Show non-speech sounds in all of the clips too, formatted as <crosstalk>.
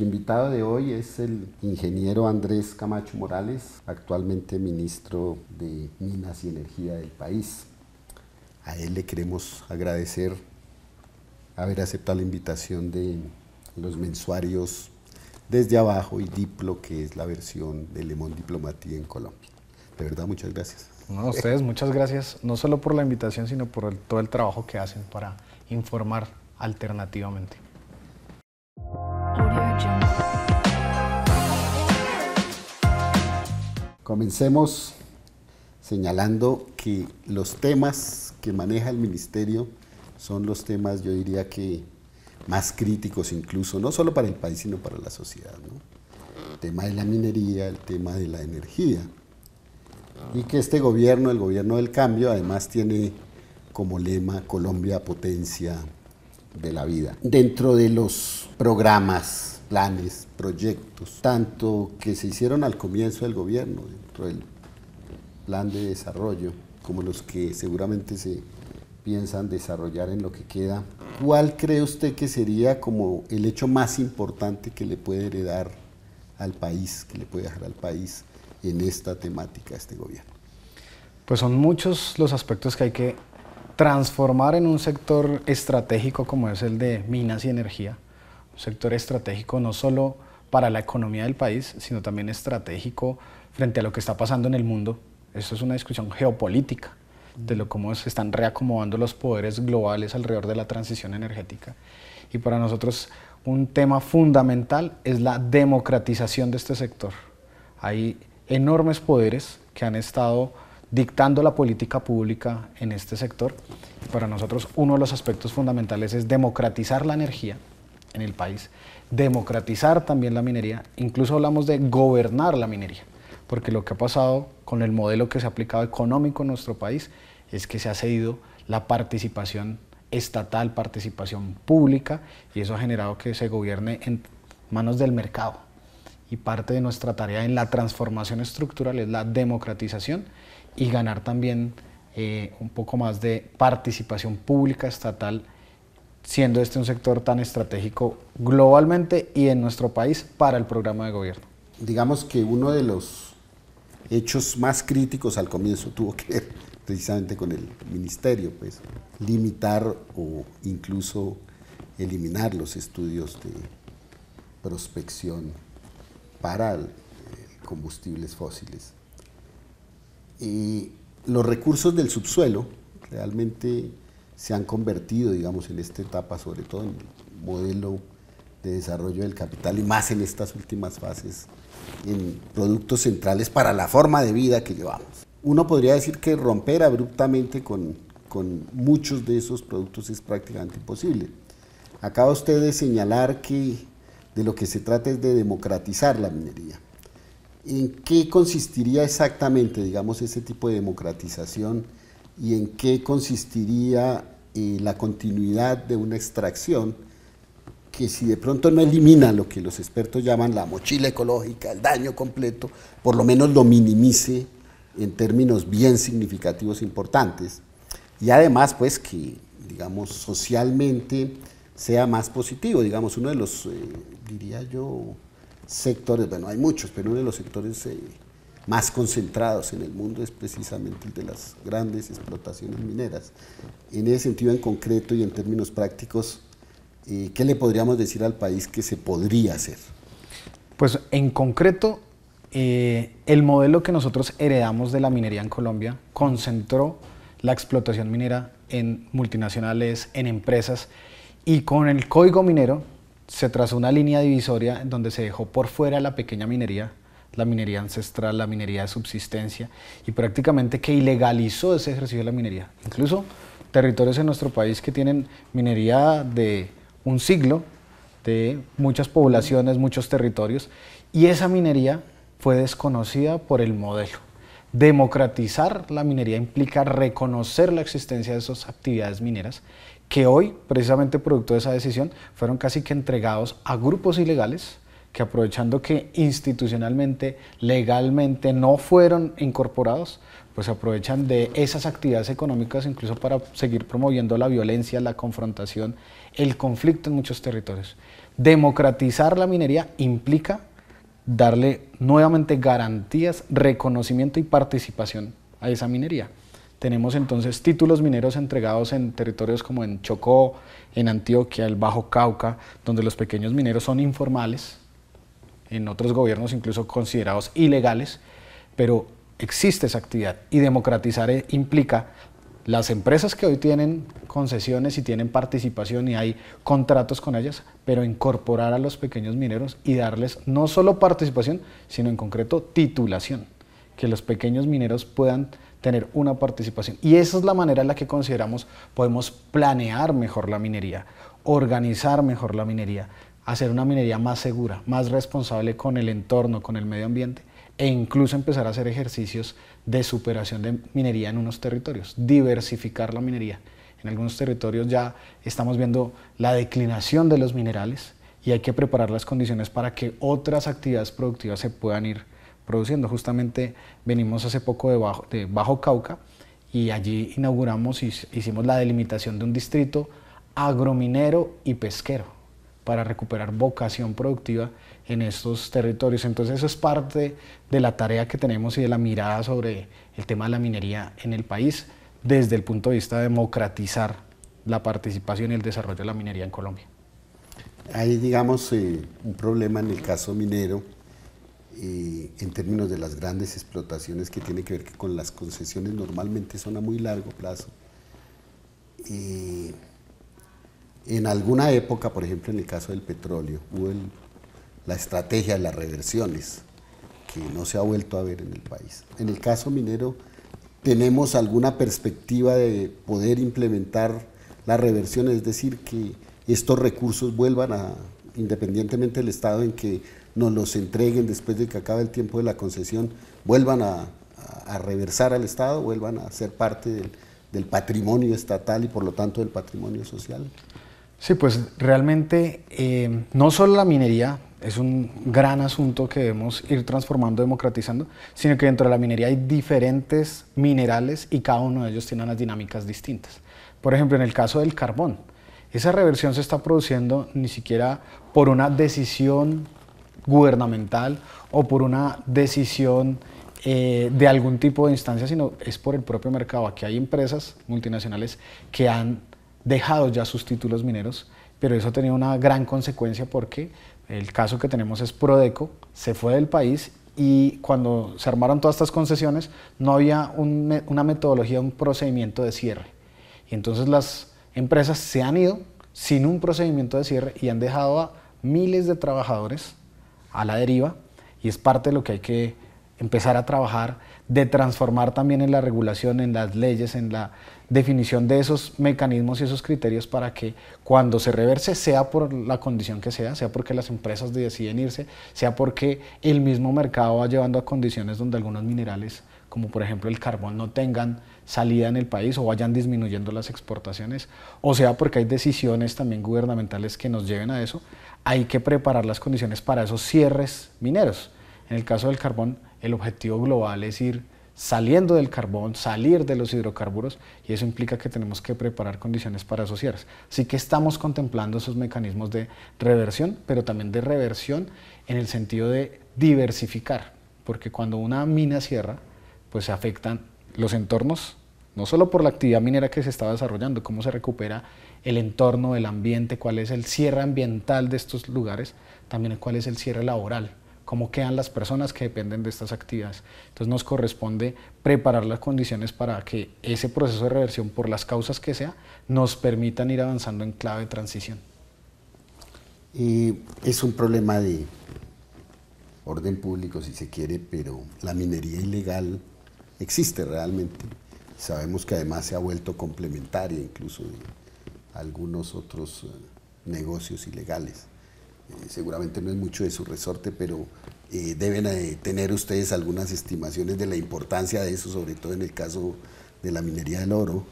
El invitado de hoy es el ingeniero Andrés Camacho Morales, actualmente ministro de Minas y Energía del país. A él le queremos agradecer haber aceptado la invitación de los mensuarios desde abajo y Diplo, que es la versión de Lemon Diplomatie en Colombia. De verdad, muchas gracias. No, a ustedes muchas gracias, no solo por la invitación, sino por todo el trabajo que hacen para informar alternativamente. Comencemos señalando que los temas que maneja el ministerio son los temas, yo diría que más críticos incluso, no solo para el país, sino para la sociedad. El tema de la minería, el tema de la energía. Y que este gobierno, el gobierno del cambio, además tiene como lema Colombia potencia de la vida. Dentro de los programas, planes, proyectos, tanto que se hicieron al comienzo del gobierno, dentro del plan de desarrollo, como los que seguramente se piensan desarrollar en lo que queda. ¿Cuál cree usted que sería como el hecho más importante que le puede heredar al país, que le puede dejar al país en esta temática este gobierno? Pues son muchos los aspectos que hay que transformar en un sector estratégico como es el de minas y energía, un sector estratégico no solo para la economía del país, sino también estratégico frente a lo que está pasando en el mundo. Esto es una discusión geopolítica de lo cómo se están reacomodando los poderes globales alrededor de la transición energética. Y para nosotros un tema fundamental es la democratización de este sector. Hay enormes poderes que han estado dictando la política pública en este sector. Para nosotros uno de los aspectos fundamentales es democratizar la energía en el país, democratizar también la minería, incluso hablamos de gobernar la minería porque lo que ha pasado con el modelo que se ha aplicado económico en nuestro país es que se ha cedido la participación estatal, participación pública, y eso ha generado que se gobierne en manos del mercado. Y parte de nuestra tarea en la transformación estructural es la democratización y ganar también eh, un poco más de participación pública estatal, siendo este un sector tan estratégico globalmente y en nuestro país para el programa de gobierno. Digamos que uno de los hechos más críticos al comienzo tuvo que ver <laughs> precisamente con el ministerio, pues limitar o incluso eliminar los estudios de prospección para combustibles fósiles. Y los recursos del subsuelo realmente se han convertido, digamos, en esta etapa, sobre todo en modelo desarrollo del capital y más en estas últimas fases en productos centrales para la forma de vida que llevamos. Uno podría decir que romper abruptamente con, muchos de esos productos es prácticamente imposible. Acaba usted de señalar que de lo que se trata es de democratizar la minería. ¿En qué consistiría exactamente, digamos, ese tipo de democratización y en qué consistiría eh, la continuidad de una extracción que si de pronto no elimina lo que los expertos llaman la mochila ecológica, el daño completo, por lo menos lo minimice en términos bien significativos e importantes y además pues que digamos socialmente sea más positivo, digamos uno de los eh, diría yo sectores, bueno hay muchos, pero uno de los sectores eh, más concentrados en el mundo es precisamente el de las grandes explotaciones mineras. En ese sentido en concreto y en términos prácticos, eh, ¿qué le podríamos decir al país que se podría hacer? Pues en concreto, eh, el modelo que nosotros heredamos de la minería en Colombia concentró la explotación minera en multinacionales, en empresas, y con el código minero se trazó una línea divisoria donde se dejó por fuera la pequeña minería, la minería ancestral, la minería de subsistencia, y prácticamente que ilegalizó ese ejercicio de la minería. Incluso territorios en nuestro país que tienen minería de un siglo de muchas poblaciones, muchos territorios, y esa minería fue desconocida por el modelo. Democratizar la minería implica reconocer la existencia de esas actividades mineras que hoy, precisamente producto de esa decisión, fueron casi que entregados a grupos ilegales que aprovechando que institucionalmente, legalmente no fueron incorporados, pues aprovechan de esas actividades económicas incluso para seguir promoviendo la violencia, la confrontación, el conflicto en muchos territorios. Democratizar la minería implica darle nuevamente garantías, reconocimiento y participación a esa minería. Tenemos entonces títulos mineros entregados en territorios como en Chocó, en Antioquia, el Bajo Cauca, donde los pequeños mineros son informales, en otros gobiernos incluso considerados ilegales, pero existe esa actividad y democratizar eh, implica las empresas que hoy tienen concesiones y tienen participación y hay contratos con ellas, pero incorporar a los pequeños mineros y darles no solo participación, sino en concreto titulación, que los pequeños mineros puedan tener una participación. Y esa es la manera en la que consideramos podemos planear mejor la minería, organizar mejor la minería, hacer una minería más segura, más responsable con el entorno, con el medio ambiente e incluso empezar a hacer ejercicios de superación de minería en unos territorios, diversificar la minería. En algunos territorios ya estamos viendo la declinación de los minerales y hay que preparar las condiciones para que otras actividades productivas se puedan ir produciendo. Justamente venimos hace poco de Bajo, de Bajo Cauca y allí inauguramos y hicimos la delimitación de un distrito agrominero y pesquero para recuperar vocación productiva en estos territorios. Entonces eso es parte de la tarea que tenemos y de la mirada sobre el tema de la minería en el país desde el punto de vista de democratizar la participación y el desarrollo de la minería en Colombia. Hay, digamos, eh, un problema en el caso minero eh, en términos de las grandes explotaciones que tiene que ver con las concesiones normalmente son a muy largo plazo. Eh, en alguna época, por ejemplo, en el caso del petróleo, hubo la estrategia de las reversiones, que no se ha vuelto a ver en el país. En el caso minero, ¿tenemos alguna perspectiva de poder implementar las reversiones? Es decir, que estos recursos vuelvan a, independientemente del estado en que nos los entreguen después de que acabe el tiempo de la concesión, vuelvan a, reversar al Estado, vuelvan a ser parte del, patrimonio estatal y por lo tanto del patrimonio social? Sí, pues realmente eh, no solo la minería es un gran asunto que debemos ir transformando, democratizando, sino que dentro de la minería hay diferentes minerales y cada uno de ellos tiene unas dinámicas distintas. Por ejemplo, en el caso del carbón, esa reversión se está produciendo ni siquiera por una decisión gubernamental o por una decisión eh, de algún tipo de instancia, sino es por el propio mercado. Aquí hay empresas multinacionales que han dejado ya sus títulos mineros, pero eso tenía una gran consecuencia porque el caso que tenemos es Prodeco, se fue del país y cuando se armaron todas estas concesiones no había una metodología, un procedimiento de cierre. Y entonces las empresas se han ido sin un procedimiento de cierre y han dejado a miles de trabajadores a la deriva y es parte de lo que hay que empezar a trabajar, de transformar también en la regulación, en las leyes, en la, definición de esos mecanismos y esos criterios para que cuando se reverse, sea por la condición que sea, sea porque las empresas deciden irse, sea porque el mismo mercado va llevando a condiciones donde algunos minerales, como por ejemplo el carbón, no tengan salida en el país o vayan disminuyendo las exportaciones, o sea porque hay decisiones también gubernamentales que nos lleven a eso, hay que preparar las condiciones para esos cierres mineros. En el caso del carbón, el objetivo global es ir saliendo del carbón, salir de los hidrocarburos, y eso implica que tenemos que preparar condiciones para asociarse. Así que estamos contemplando esos mecanismos de reversión, pero también de reversión en el sentido de diversificar, porque cuando una mina cierra, pues se afectan los entornos, no solo por la actividad minera que se está desarrollando, cómo se recupera el entorno, el ambiente, cuál es el cierre ambiental de estos lugares, también cuál es el cierre laboral cómo quedan las personas que dependen de estas actividades. Entonces nos corresponde preparar las condiciones para que ese proceso de reversión, por las causas que sea, nos permitan ir avanzando en clave de transición. Y es un problema de orden público, si se quiere, pero la minería ilegal existe realmente. Sabemos que además se ha vuelto complementaria incluso de algunos otros eh, negocios ilegales. Eh, seguramente no es mucho de su resorte, pero eh, deben eh, tener ustedes algunas estimaciones de la importancia de eso, sobre todo en el caso de la minería del oro.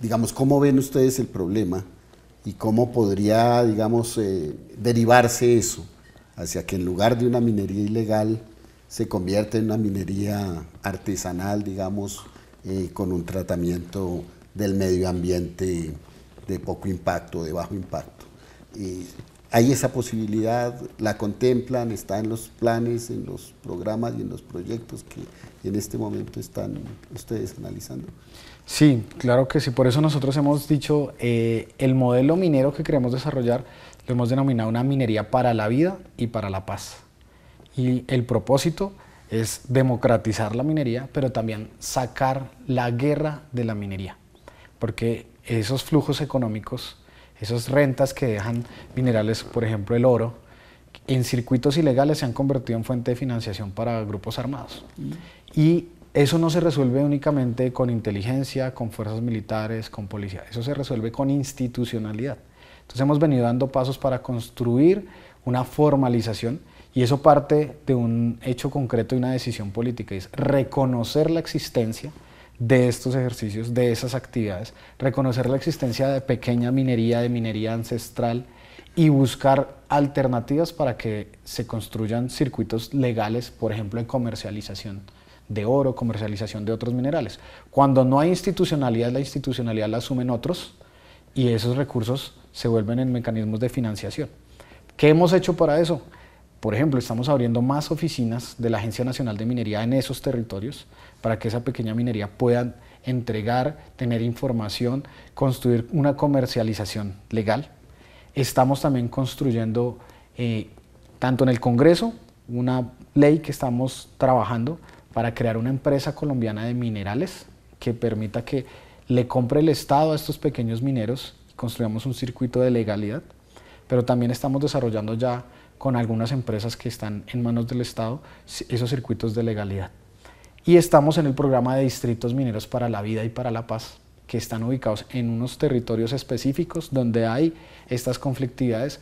digamos, ¿cómo ven ustedes el problema y cómo podría, digamos, derivarse eso hacia que en lugar de una minería ilegal se convierta en una minería artesanal, digamos, con un tratamiento del medio ambiente de poco impacto, de bajo impacto? hay esa posibilidad, la contemplan, está en los planes, en los programas y en los proyectos que en este momento están ustedes analizando. Sí, claro que sí, por eso nosotros hemos dicho eh, el modelo minero que queremos desarrollar lo hemos denominado una minería para la vida y para la paz. Y el propósito es democratizar la minería, pero también sacar la guerra de la minería, porque esos flujos económicos esas rentas que dejan minerales, por ejemplo el oro, en circuitos ilegales se han convertido en fuente de financiación para grupos armados. Mm. Y eso no se resuelve únicamente con inteligencia, con fuerzas militares, con policía, eso se resuelve con institucionalidad. Entonces hemos venido dando pasos para construir una formalización y eso parte de un hecho concreto y una decisión política, es reconocer la existencia de estos ejercicios, de esas actividades, reconocer la existencia de pequeña minería, de minería ancestral y buscar alternativas para que se construyan circuitos legales, por ejemplo, en comercialización de oro, comercialización de otros minerales. Cuando no hay institucionalidad, la institucionalidad la asumen otros y esos recursos se vuelven en mecanismos de financiación. ¿Qué hemos hecho para eso? Por ejemplo, estamos abriendo más oficinas de la Agencia Nacional de Minería en esos territorios para que esa pequeña minería pueda entregar, tener información, construir una comercialización legal. Estamos también construyendo, eh, tanto en el Congreso, una ley que estamos trabajando para crear una empresa colombiana de minerales que permita que le compre el Estado a estos pequeños mineros, construyamos un circuito de legalidad, pero también estamos desarrollando ya con algunas empresas que están en manos del Estado esos circuitos de legalidad. Y estamos en el programa de distritos mineros para la vida y para la paz, que están ubicados en unos territorios específicos donde hay estas conflictividades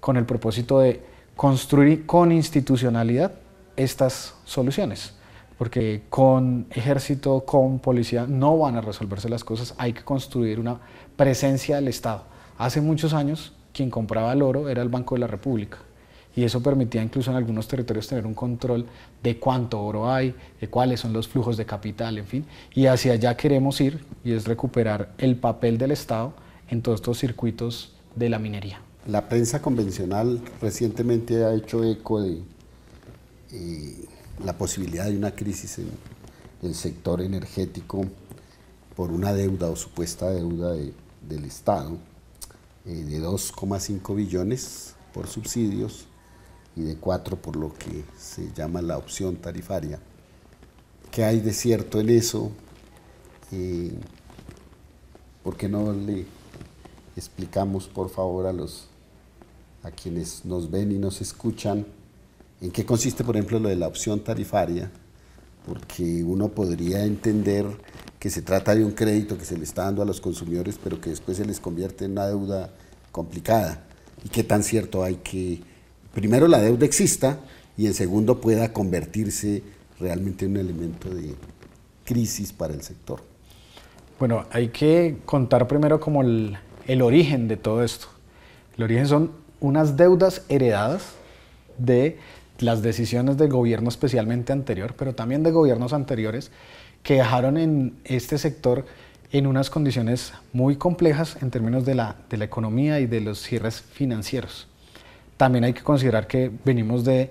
con el propósito de construir con institucionalidad estas soluciones. Porque con ejército, con policía no van a resolverse las cosas, hay que construir una presencia del Estado. Hace muchos años quien compraba el oro era el Banco de la República y eso permitía incluso en algunos territorios tener un control de cuánto oro hay, de cuáles son los flujos de capital, en fin. Y hacia allá queremos ir y es recuperar el papel del Estado en todos estos circuitos de la minería. La prensa convencional recientemente ha hecho eco de eh, la posibilidad de una crisis en el sector energético por una deuda o supuesta deuda del Estado eh, de 2,5 billones por subsidios y de cuatro por lo que se llama la opción tarifaria. ¿Qué hay de cierto en eso? Eh, ¿Por qué no le explicamos, por favor, a los a quienes nos ven y nos escuchan en qué consiste, por ejemplo, lo de la opción tarifaria? Porque uno podría entender que se trata de un crédito que se le está dando a los consumidores, pero que después se les convierte en una deuda complicada. ¿Y qué tan cierto hay que primero la deuda exista y en segundo pueda convertirse realmente en un elemento de crisis para el sector. Bueno, hay que contar primero como el, origen de todo esto. El origen son unas deudas heredadas de las decisiones del gobierno especialmente anterior, pero también de gobiernos anteriores que dejaron en este sector en unas condiciones muy complejas en términos de la economía y de los cierres financieros. También hay que considerar que venimos de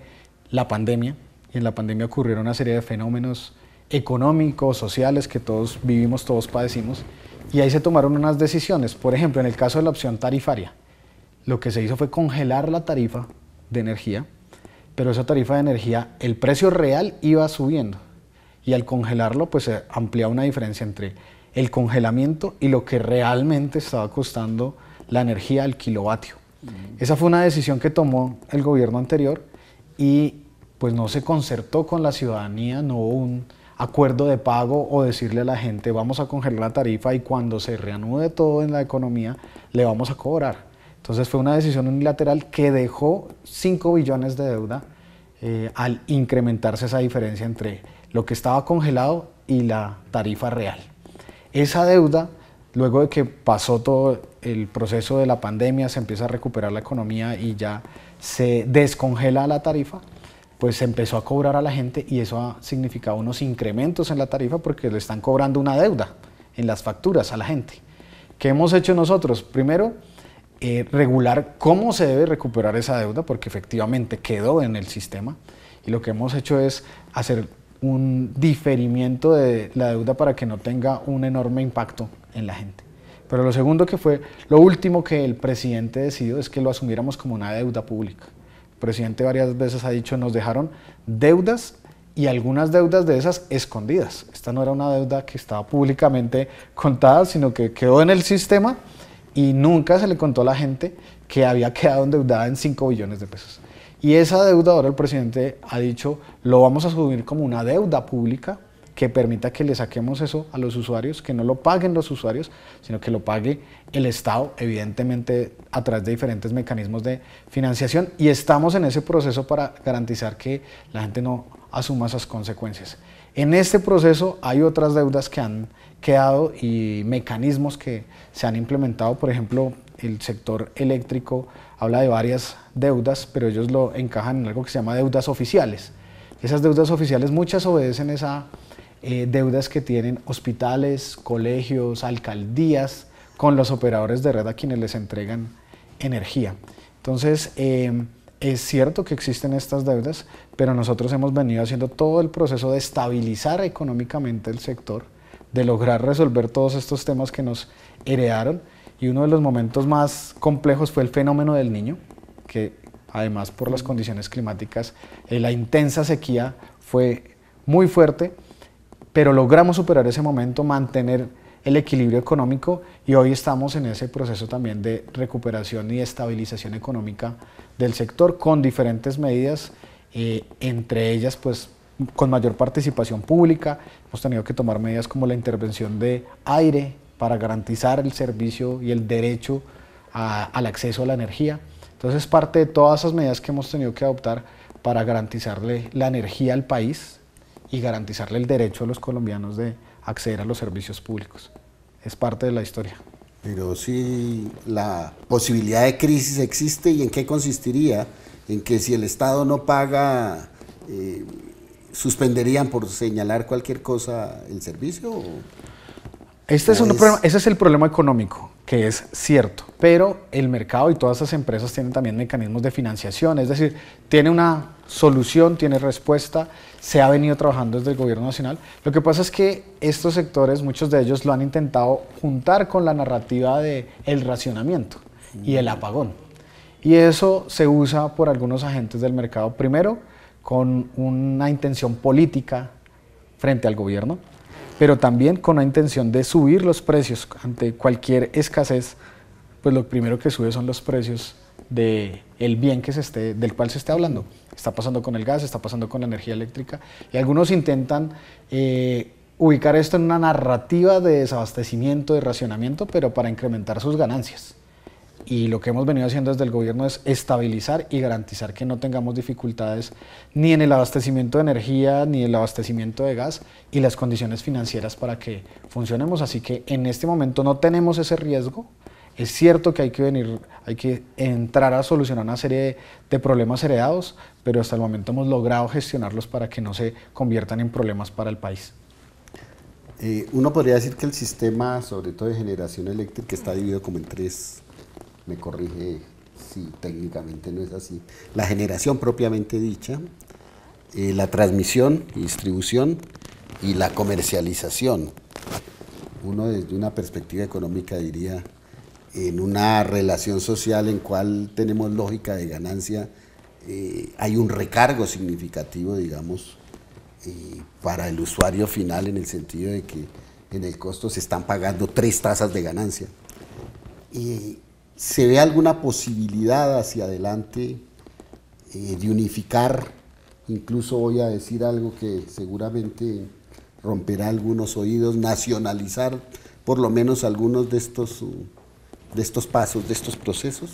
la pandemia y en la pandemia ocurrieron una serie de fenómenos económicos, sociales que todos vivimos, todos padecimos y ahí se tomaron unas decisiones. Por ejemplo, en el caso de la opción tarifaria, lo que se hizo fue congelar la tarifa de energía, pero esa tarifa de energía, el precio real iba subiendo y al congelarlo pues se ampliaba una diferencia entre el congelamiento y lo que realmente estaba costando la energía al kilovatio. Esa fue una decisión que tomó el gobierno anterior y pues no se concertó con la ciudadanía, no hubo un acuerdo de pago o decirle a la gente vamos a congelar la tarifa y cuando se reanude todo en la economía le vamos a cobrar. Entonces fue una decisión unilateral que dejó 5 billones de deuda eh, al incrementarse esa diferencia entre lo que estaba congelado y la tarifa real. Esa deuda, luego de que pasó todo el proceso de la pandemia, se empieza a recuperar la economía y ya se descongela la tarifa, pues se empezó a cobrar a la gente y eso ha significado unos incrementos en la tarifa porque le están cobrando una deuda en las facturas a la gente. ¿Qué hemos hecho nosotros? Primero, eh, regular cómo se debe recuperar esa deuda porque efectivamente quedó en el sistema y lo que hemos hecho es hacer un diferimiento de la deuda para que no tenga un enorme impacto en la gente. Pero lo segundo que fue, lo último que el presidente decidió es que lo asumiéramos como una deuda pública. El presidente varias veces ha dicho, nos dejaron deudas y algunas deudas de esas escondidas. Esta no era una deuda que estaba públicamente contada, sino que quedó en el sistema y nunca se le contó a la gente que había quedado endeudada en 5 billones de pesos. Y esa deuda ahora el presidente ha dicho, lo vamos a asumir como una deuda pública que permita que le saquemos eso a los usuarios, que no lo paguen los usuarios, sino que lo pague el Estado, evidentemente a través de diferentes mecanismos de financiación. Y estamos en ese proceso para garantizar que la gente no asuma esas consecuencias. En este proceso hay otras deudas que han quedado y mecanismos que se han implementado, por ejemplo, el sector eléctrico habla de varias deudas, pero ellos lo encajan en algo que se llama deudas oficiales. Esas deudas oficiales muchas obedecen esa eh, deudas que tienen hospitales, colegios, alcaldías con los operadores de red a quienes les entregan energía. Entonces, eh, es cierto que existen estas deudas, pero nosotros hemos venido haciendo todo el proceso de estabilizar económicamente el sector, de lograr resolver todos estos temas que nos heredaron. Y uno de los momentos más complejos fue el fenómeno del niño, que además por las condiciones climáticas, eh, la intensa sequía fue muy fuerte pero logramos superar ese momento, mantener el equilibrio económico y hoy estamos en ese proceso también de recuperación y estabilización económica del sector con diferentes medidas, eh, entre ellas pues con mayor participación pública, hemos tenido que tomar medidas como la intervención de aire para garantizar el servicio y el derecho al acceso a la energía. Entonces parte de todas esas medidas que hemos tenido que adoptar para garantizarle la energía al país y garantizarle el derecho a los colombianos de acceder a los servicios públicos. Es parte de la historia. Pero si la posibilidad de crisis existe y en qué consistiría, en que si el Estado no paga, eh, suspenderían por señalar cualquier cosa el servicio. Este es, un Problema, ese es el problema económico que es cierto, pero el mercado y todas esas empresas tienen también mecanismos de financiación, es decir, tiene una solución, tiene respuesta, se ha venido trabajando desde el gobierno nacional. Lo que pasa es que estos sectores, muchos de ellos lo han intentado juntar con la narrativa de el racionamiento y el apagón. Y eso se usa por algunos agentes del mercado, primero con una intención política frente al gobierno, pero también con la intención de subir los precios ante cualquier escasez, pues lo primero que sube son los precios del el bien que se esté, del cual se esté hablando. Está pasando con el gas, está pasando con la energía eléctrica y algunos intentan eh, ubicar esto en una narrativa de desabastecimiento, de racionamiento, pero para incrementar sus ganancias y lo que hemos venido haciendo desde el gobierno es estabilizar y garantizar que no tengamos dificultades ni en el abastecimiento de energía ni en el abastecimiento de gas y las condiciones financieras para que funcionemos. Así que en este momento no tenemos ese riesgo. Es cierto que hay que venir, hay que entrar a solucionar una serie de problemas heredados, pero hasta el momento hemos logrado gestionarlos para que no se conviertan en problemas para el país. Eh, uno podría decir que el sistema, sobre todo de generación eléctrica, está dividido como en tres me corrige si técnicamente no es así, la generación propiamente dicha, eh, la transmisión distribución y la comercialización. Uno desde una perspectiva económica diría en una relación social en cual tenemos lógica de ganancia, eh, hay un recargo significativo, digamos, eh, para el usuario final en el sentido de que en el costo se están pagando tres tasas de ganancia. Y ¿Se ve alguna posibilidad hacia adelante eh, de unificar? Incluso voy a decir algo que seguramente romperá algunos oídos, nacionalizar por lo menos algunos de estos, uh, de estos pasos, de estos procesos?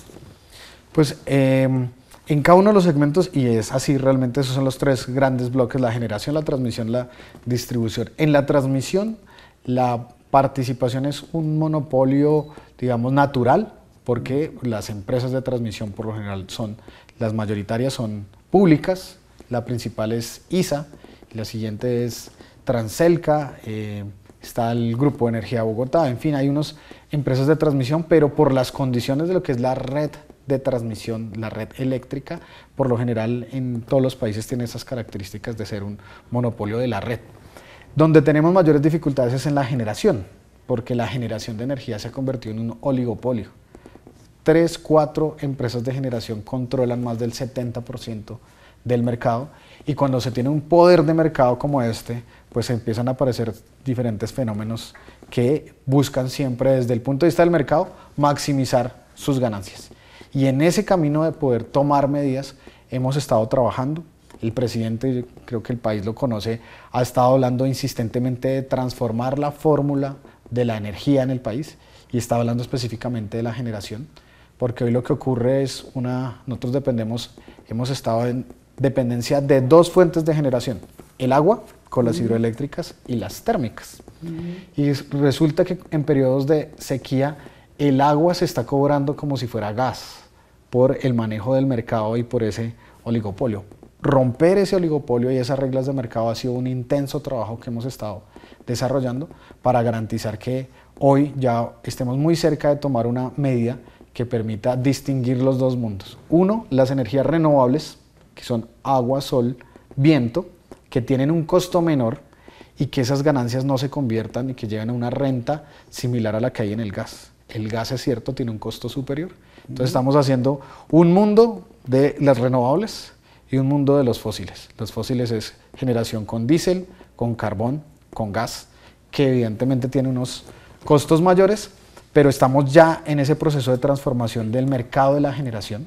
Pues em, en cada uno de los segmentos, y es así realmente, esos son los tres grandes bloques, la generación, la transmisión, la distribución. En la transmisión, la participación es un monopolio, digamos, natural porque las empresas de transmisión por lo general son, las mayoritarias son públicas, la principal es ISA, la siguiente es Transelca, eh, está el Grupo de Energía Bogotá, en fin, hay unas empresas de transmisión, pero por las condiciones de lo que es la red de transmisión, la red eléctrica, por lo general en todos los países tiene esas características de ser un monopolio de la red. Donde tenemos mayores dificultades es en la generación, porque la generación de energía se ha convertido en un oligopolio tres, cuatro empresas de generación controlan más del 70% del mercado y cuando se tiene un poder de mercado como este, pues empiezan a aparecer diferentes fenómenos que buscan siempre desde el punto de vista del mercado maximizar sus ganancias. Y en ese camino de poder tomar medidas hemos estado trabajando. El presidente, creo que el país lo conoce, ha estado hablando insistentemente de transformar la fórmula de la energía en el país y está hablando específicamente de la generación porque hoy lo que ocurre es una, nosotros dependemos, hemos estado en dependencia de dos fuentes de generación, el agua con las hidroeléctricas y las térmicas. Y resulta que en periodos de sequía el agua se está cobrando como si fuera gas por el manejo del mercado y por ese oligopolio. Romper ese oligopolio y esas reglas de mercado ha sido un intenso trabajo que hemos estado desarrollando para garantizar que hoy ya estemos muy cerca de tomar una medida que permita distinguir los dos mundos. Uno, las energías renovables, que son agua, sol, viento, que tienen un costo menor y que esas ganancias no se conviertan y que lleven a una renta similar a la que hay en el gas. El gas, es cierto, tiene un costo superior. Entonces estamos haciendo un mundo de las renovables y un mundo de los fósiles. Los fósiles es generación con diésel, con carbón, con gas, que evidentemente tiene unos costos mayores, pero estamos ya en ese proceso de transformación del mercado de la generación,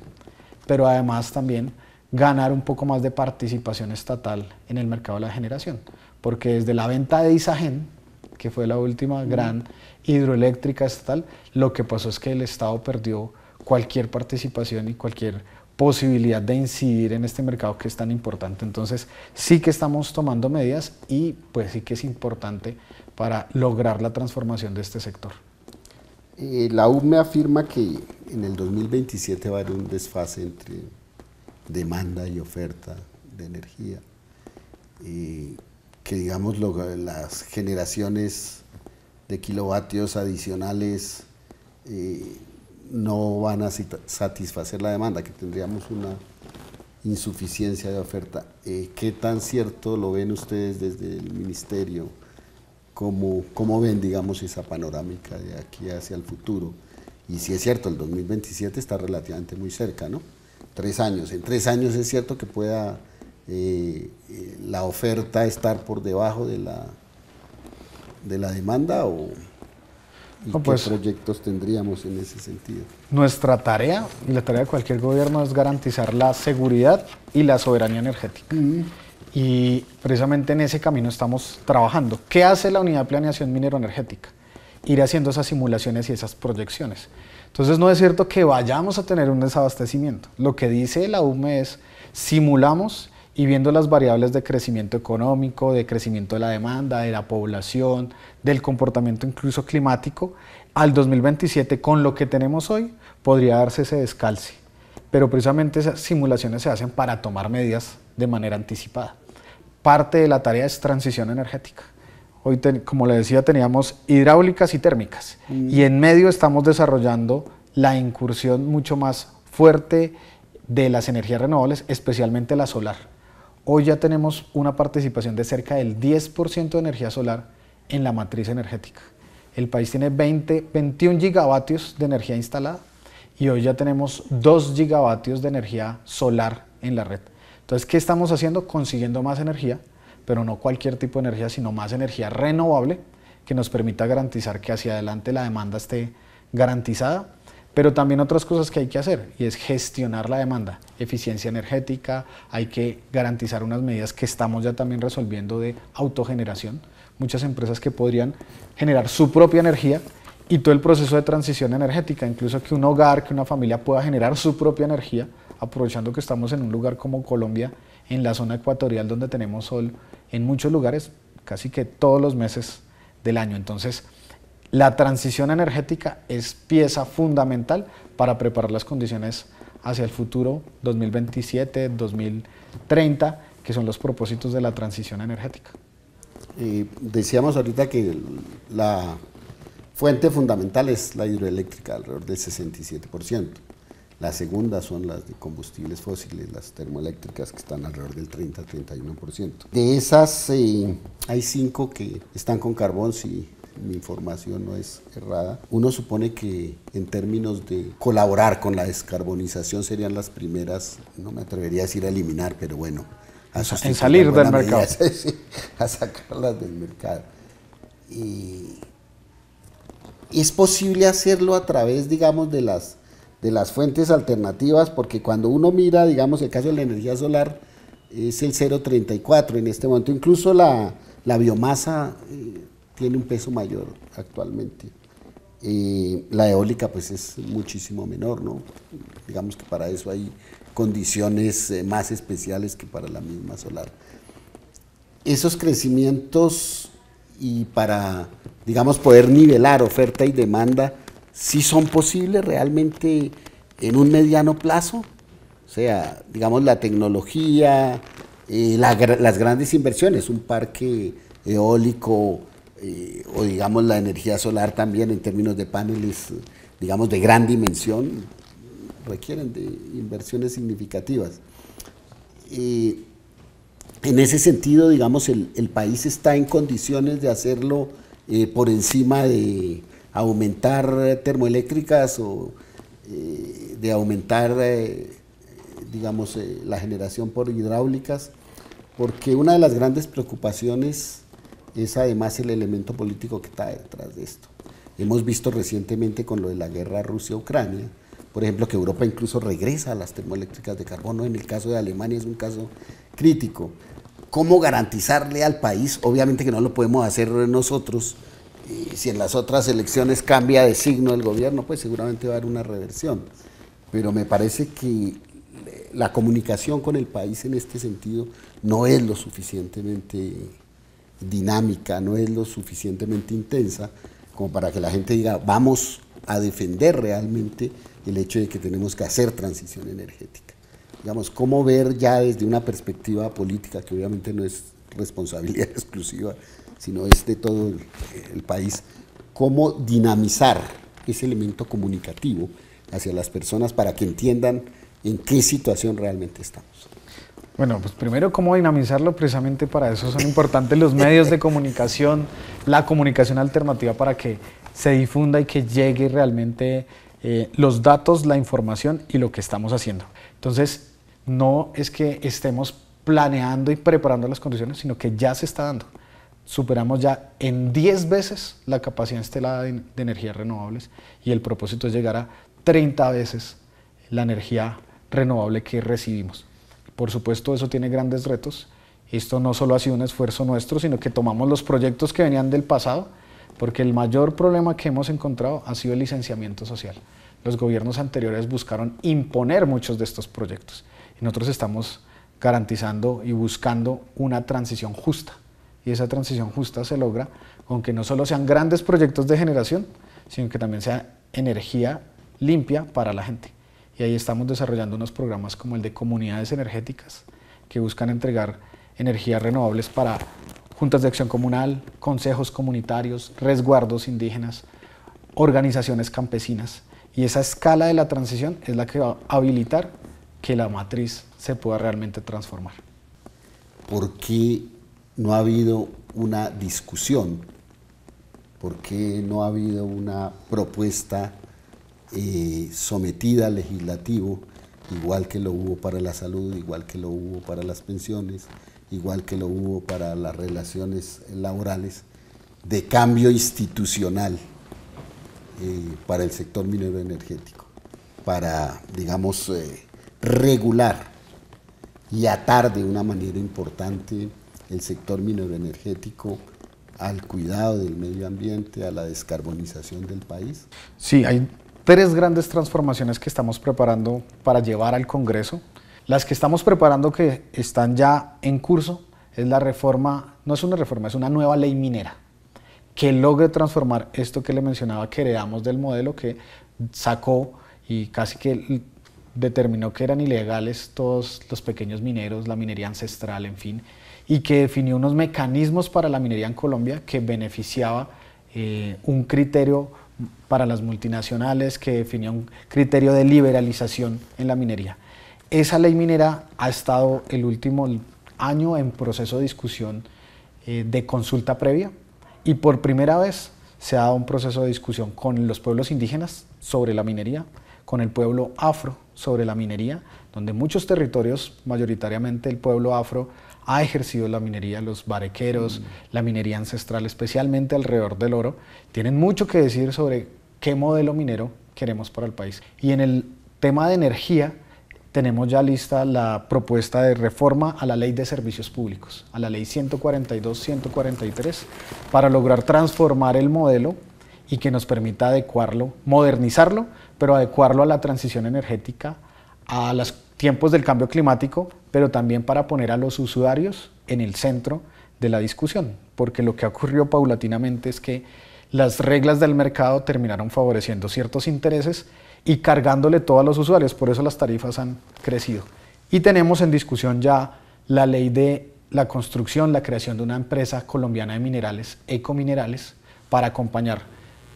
pero además también ganar un poco más de participación estatal en el mercado de la generación, porque desde la venta de Isagen, que fue la última gran hidroeléctrica estatal, lo que pasó es que el Estado perdió cualquier participación y cualquier posibilidad de incidir en este mercado que es tan importante. Entonces, sí que estamos tomando medidas y pues sí que es importante para lograr la transformación de este sector. Eh, la UME afirma que en el 2027 va a haber un desfase entre demanda y oferta de energía. Eh, que digamos las generaciones de kilovatios adicionales eh, no van a satisfacer la demanda, que tendríamos una insuficiencia de oferta. ¿Qué tan cierto lo ven ustedes desde el ministerio? ¿Cómo, ven, digamos, esa panorámica de aquí hacia el futuro? Y si es cierto, el 2027 está relativamente muy cerca, ¿no? Tres años. En tres años es cierto que pueda eh, eh, la oferta estar por debajo de la, de la demanda o qué pues, proyectos tendríamos en ese sentido. Nuestra tarea y la tarea de cualquier gobierno es garantizar la seguridad y la soberanía energética y precisamente en ese camino estamos trabajando. ¿Qué hace la unidad de planeación minero-energética? Ir haciendo esas simulaciones y esas proyecciones. Entonces no es cierto que vayamos a tener un desabastecimiento. Lo que dice la UME es simulamos y viendo las variables de crecimiento económico, de crecimiento de la demanda, de la población, del comportamiento incluso climático, al 2027 con lo que tenemos hoy podría darse ese descalce. Pero precisamente esas simulaciones se hacen para tomar medidas de manera anticipada parte de la tarea es transición energética. Hoy, como le decía, teníamos hidráulicas y térmicas. Mm. Y en medio estamos desarrollando la incursión mucho más fuerte de las energías renovables, especialmente la solar. Hoy ya tenemos una participación de cerca del 10% de energía solar en la matriz energética. El país tiene 20, 21 gigavatios de energía instalada y hoy ya tenemos 2 gigavatios de energía solar en la red. Entonces, ¿qué estamos haciendo? Consiguiendo más energía, pero no cualquier tipo de energía, sino más energía renovable que nos permita garantizar que hacia adelante la demanda esté garantizada. Pero también otras cosas que hay que hacer y es gestionar la demanda, eficiencia energética, hay que garantizar unas medidas que estamos ya también resolviendo de autogeneración, muchas empresas que podrían generar su propia energía y todo el proceso de transición energética, incluso que un hogar, que una familia pueda generar su propia energía aprovechando que estamos en un lugar como Colombia, en la zona ecuatorial donde tenemos sol, en muchos lugares, casi que todos los meses del año. Entonces, la transición energética es pieza fundamental para preparar las condiciones hacia el futuro 2027, 2030, que son los propósitos de la transición energética. decíamos ahorita que la fuente fundamental es la hidroeléctrica, alrededor del 67%. La segunda son las de combustibles fósiles, las termoeléctricas, que están alrededor del 30-31%. De esas, eh, hay cinco que están con carbón, si mi información no es errada. Uno supone que en términos de colaborar con la descarbonización serían las primeras, no me atrevería a decir a eliminar, pero bueno, a en salir del mercado. <laughs> a sacarlas del mercado. Y es posible hacerlo a través, digamos, de las de las fuentes alternativas, porque cuando uno mira, digamos, el caso de la energía solar es el 0,34 en este momento, incluso la, biomasa eh, tiene un peso mayor actualmente. Eh, la eólica pues es muchísimo menor, ¿no? Digamos que para eso hay condiciones eh, más especiales que para la misma solar. Esos crecimientos y para, digamos, poder nivelar oferta y demanda, si son posibles realmente en un mediano plazo, o sea, digamos la tecnología, eh, las grandes inversiones, un parque eólico eh, o digamos la energía solar también en términos de paneles, digamos de gran dimensión, requieren de inversiones significativas. Eh, en ese sentido, digamos, el, el, país está en condiciones de hacerlo por encima de, aumentar termoeléctricas o eh, de aumentar, eh, digamos, eh, la generación por hidráulicas, porque una de las grandes preocupaciones es además el elemento político que está detrás de esto. Hemos visto recientemente con lo de la guerra Rusia-Ucrania, por ejemplo, que Europa incluso regresa a las termoeléctricas de carbono, en el caso de Alemania es un caso crítico. ¿Cómo garantizarle al país? Obviamente que no lo podemos hacer nosotros, y si en las otras elecciones cambia de signo el gobierno, pues seguramente va a haber una reversión. Pero me parece que eh, la comunicación con el país en este sentido no es lo suficientemente dinámica, no es lo suficientemente intensa como para que la gente diga, vamos a defender realmente el hecho de que tenemos que hacer transición energética. Digamos, cómo ver ya desde una perspectiva política, que obviamente no es responsabilidad <laughs> exclusiva sino es de todo el, país, cómo dinamizar ese elemento comunicativo hacia las personas para que entiendan en qué situación realmente estamos. Bueno, pues primero cómo dinamizarlo, precisamente para eso son importantes los medios de comunicación, la comunicación alternativa para que se difunda y que llegue realmente eh, los datos, la información y lo que estamos haciendo. Entonces, no es que estemos planeando y preparando las condiciones, sino que ya se está dando superamos ya en 10 veces la capacidad instalada de, energías renovables y el propósito es llegar a 30 veces la energía renovable que recibimos. Por supuesto, eso tiene grandes retos. Esto no solo ha sido un esfuerzo nuestro, sino que tomamos los proyectos que venían del pasado, porque el mayor problema que hemos encontrado ha sido el licenciamiento social. Los gobiernos anteriores buscaron imponer muchos de estos proyectos y nosotros estamos garantizando y buscando una transición justa y esa transición justa se logra con que no solo sean grandes proyectos de generación, sino que también sea energía limpia para la gente. Y ahí estamos desarrollando unos programas como el de comunidades energéticas, que buscan entregar energías renovables para juntas de acción comunal, consejos comunitarios, resguardos indígenas, organizaciones campesinas. Y esa escala de la transición es la que va a habilitar que la matriz se pueda realmente transformar. ¿Por qué no ha habido una discusión? porque no ha habido una propuesta eh, sometida a legislativo, igual que lo hubo para la salud, igual que lo hubo para las pensiones, igual que lo hubo para las relaciones laborales, de cambio institucional eh, para el sector minero energético, para, digamos, eh, regular y atar de una manera importante el sector minero energético al cuidado del medio ambiente, a la descarbonización del país? Sí, hay tres grandes transformaciones que estamos preparando para llevar al Congreso. Las que estamos preparando que están ya en curso es la reforma, no es una reforma, es una nueva ley minera que logre transformar esto que le mencionaba que heredamos del modelo que sacó y casi que determinó que eran ilegales todos los pequeños mineros, la minería ancestral, en fin, y que definió unos mecanismos para la minería en Colombia que beneficiaba eh, un criterio para las multinacionales, que definía un criterio de liberalización en la minería. Esa ley minera ha estado el último año en proceso de discusión eh, de consulta previa y por primera vez se ha dado un proceso de discusión con los pueblos indígenas sobre la minería, con el pueblo afro sobre la minería, donde muchos territorios, mayoritariamente el pueblo afro, ha ejercido la minería, los barequeros, la minería ancestral, especialmente alrededor del oro, tienen mucho que decir sobre qué modelo minero queremos para el país. Y en el tema de energía, tenemos ya lista la propuesta de reforma a la ley de servicios públicos, a la ley 142-143, para lograr transformar el modelo y que nos permita adecuarlo, modernizarlo, pero adecuarlo a la transición energética, a las tiempos del cambio climático, pero también para poner a los usuarios en el centro de la discusión, porque lo que ocurrió paulatinamente es que las reglas del mercado terminaron favoreciendo ciertos intereses y cargándole todo a los usuarios, por eso las tarifas han crecido. Y tenemos en discusión ya la ley de la construcción, la creación de una empresa colombiana de minerales, Ecominerales, para acompañar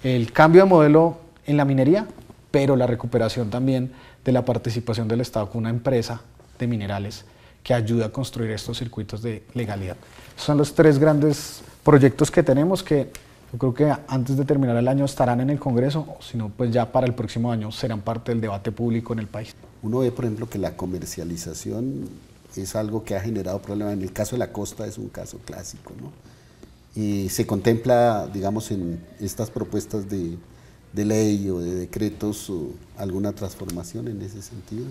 el cambio de modelo en la minería, pero la recuperación también de la participación del Estado con una empresa de minerales que ayuda a construir estos circuitos de legalidad. Son los tres grandes proyectos que tenemos que yo creo que antes de terminar el año estarán en el Congreso, o si pues ya para el próximo año serán parte del debate público en el país. Uno ve, por ejemplo, que la comercialización es algo que ha generado problemas. En el caso de la costa es un caso clásico, ¿no? Y eh, se contempla, digamos, en estas propuestas de, de ley o de decretos o alguna transformación en ese sentido?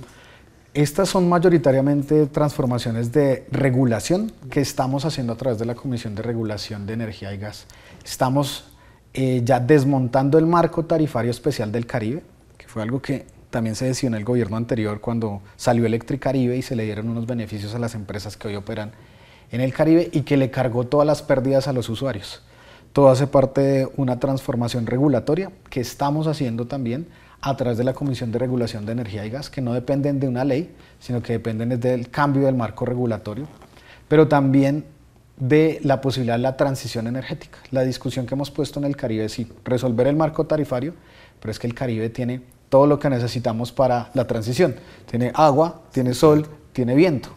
Estas son mayoritariamente transformaciones de regulación que estamos haciendo a través de la Comisión de Regulación de Energía y Gas. Estamos eh, ya desmontando el marco tarifario especial del Caribe, que fue algo que también se decidió en el gobierno anterior cuando salió Caribe y se le dieron unos beneficios a las empresas que hoy operan en el Caribe y que le cargó todas las pérdidas a los usuarios. Todo hace parte de una transformación regulatoria que estamos haciendo también a través de la Comisión de Regulación de Energía y Gas, que no dependen de una ley, sino que dependen del cambio del marco regulatorio, pero también de la posibilidad de la transición energética. La discusión que hemos puesto en el Caribe es resolver el marco tarifario, pero es que el Caribe tiene todo lo que necesitamos para la transición. Tiene agua, tiene sol, tiene viento.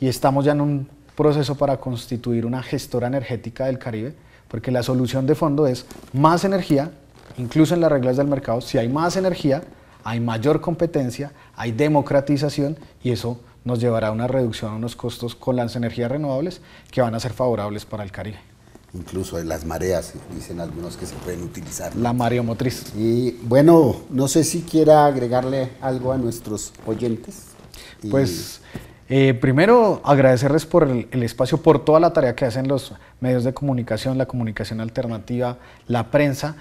Y estamos ya en un proceso para constituir una gestora energética del Caribe porque la solución de fondo es más energía, incluso en las reglas del mercado, si hay más energía, hay mayor competencia, hay democratización y eso nos llevará a una reducción a unos costos con las energías renovables que van a ser favorables para el Caribe. Incluso en las mareas, dicen algunos que se pueden utilizar. La mareomotriz. Y bueno, no sé si quiera agregarle algo a nuestros oyentes. Pues eh, primero, agradecerles por el, espacio, por toda la tarea que hacen los medios de comunicación, la comunicación alternativa, la prensa.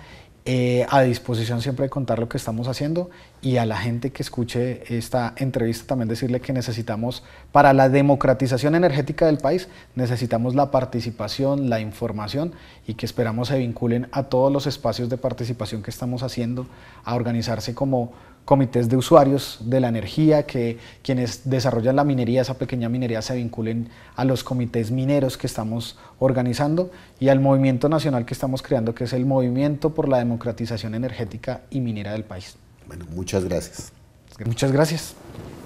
Eh, a disposición siempre de contar lo que estamos haciendo y a la gente que escuche esta entrevista también decirle que necesitamos, para la democratización energética del país, necesitamos la participación, la información y que esperamos se vinculen a todos los espacios de participación que estamos haciendo, a organizarse como comités de usuarios de la energía, que quienes desarrollan la minería, esa pequeña minería, se vinculen a los comités mineros que estamos organizando y al movimiento nacional que estamos creando, que es el Movimiento por la Democratización Energética y Minera del País. Bueno, muchas gracias. Muchas gracias.